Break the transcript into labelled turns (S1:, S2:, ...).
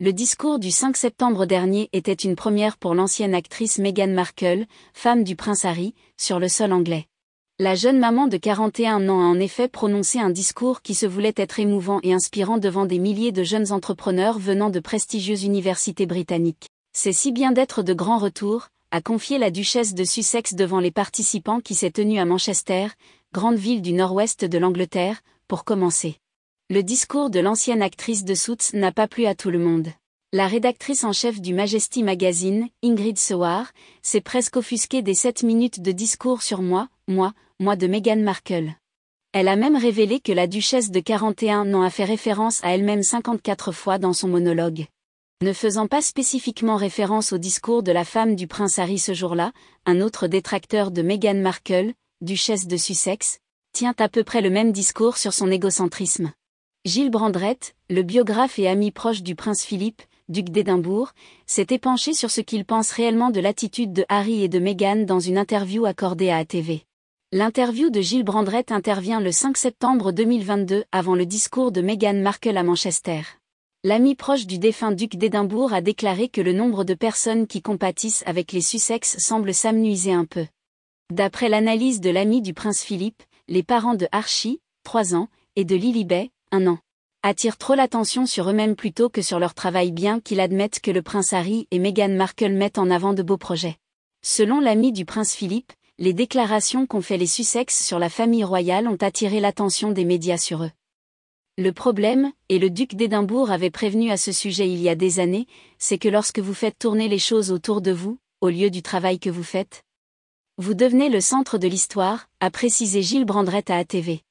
S1: Le discours du 5 septembre dernier était une première pour l'ancienne actrice Meghan Markle, femme du prince Harry, sur le sol anglais. La jeune maman de 41 ans a en effet prononcé un discours qui se voulait être émouvant et inspirant devant des milliers de jeunes entrepreneurs venant de prestigieuses universités britanniques. C'est si bien d'être de grand retour a confié la duchesse de Sussex devant les participants qui s'est tenue à Manchester, grande ville du nord-ouest de l'Angleterre, pour commencer. Le discours de l'ancienne actrice de Suits n'a pas plu à tout le monde. La rédactrice en chef du Majesty Magazine, Ingrid Sewar, s'est presque offusquée des 7 minutes de discours sur moi, moi, moi de Meghan Markle. Elle a même révélé que la duchesse de 41 n'en a fait référence à elle-même 54 fois dans son monologue. Ne faisant pas spécifiquement référence au discours de la femme du prince Harry ce jour-là, un autre détracteur de Meghan Markle, duchesse de Sussex, tient à peu près le même discours sur son égocentrisme. Gilles Brandrette, le biographe et ami proche du prince Philippe, duc d'Édimbourg, s'est épanché sur ce qu'il pense réellement de l'attitude de Harry et de Meghan dans une interview accordée à ATV. L'interview de Gilles Brandrette intervient le 5 septembre 2022 avant le discours de Meghan Markle à Manchester. L'ami proche du défunt duc d'Édimbourg a déclaré que le nombre de personnes qui compatissent avec les Sussex semble s'amenuiser un peu. D'après l'analyse de l'ami du prince Philippe, les parents de Archie, 3 ans, et de Lily Bay, un an, attirent trop l'attention sur eux-mêmes plutôt que sur leur travail bien qu'ils admettent que le prince Harry et Meghan Markle mettent en avant de beaux projets. Selon l'ami du prince Philippe, les déclarations qu'ont fait les Sussex sur la famille royale ont attiré l'attention des médias sur eux. Le problème, et le duc d'Édimbourg avait prévenu à ce sujet il y a des années, c'est que lorsque vous faites tourner les choses autour de vous, au lieu du travail que vous faites, vous devenez le centre de l'histoire, a précisé Gilles Brandrette à ATV.